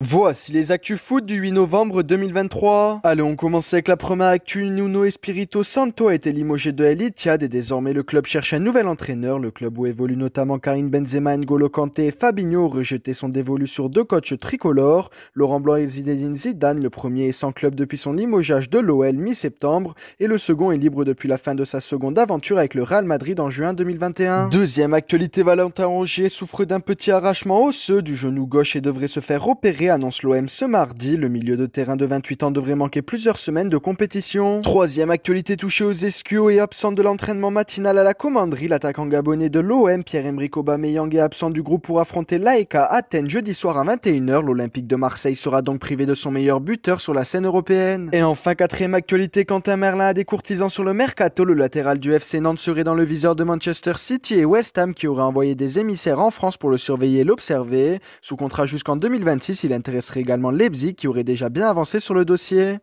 Voici les actus foot du 8 novembre 2023. Allez, on commence avec la première actu. Nuno Espirito Santo a été limogé de Elite Tchad et désormais le club cherche un nouvel entraîneur. Le club où évoluent notamment Karine Benzema, N'Golo Kanté et Fabinho rejeté son dévolu sur deux coachs tricolores. Laurent Blanc et Zinedine Zidane, le premier est sans club depuis son limogeage de l'OL mi-septembre et le second est libre depuis la fin de sa seconde aventure avec le Real Madrid en juin 2021. Deuxième actualité, Valentin Roger souffre d'un petit arrachement osseux du genou gauche et devrait se faire opérer annonce l'OM ce mardi. Le milieu de terrain de 28 ans devrait manquer plusieurs semaines de compétition. Troisième actualité touchée aux escuos et absente de l'entraînement matinal à la commanderie, l'attaquant gabonais de l'OM, Pierre-Emerick Aubameyang, est absent du groupe pour affronter l'AEK Athènes jeudi soir à 21h. L'Olympique de Marseille sera donc privé de son meilleur buteur sur la scène européenne. Et enfin, quatrième actualité, Quentin Merlin a des courtisans sur le mercato. Le latéral du FC Nantes serait dans le viseur de Manchester City et West Ham qui auraient envoyé des émissaires en France pour le surveiller et l'observer. Sous contrat jusqu'en 2026, il a intéresserait également Leipzig qui aurait déjà bien avancé sur le dossier.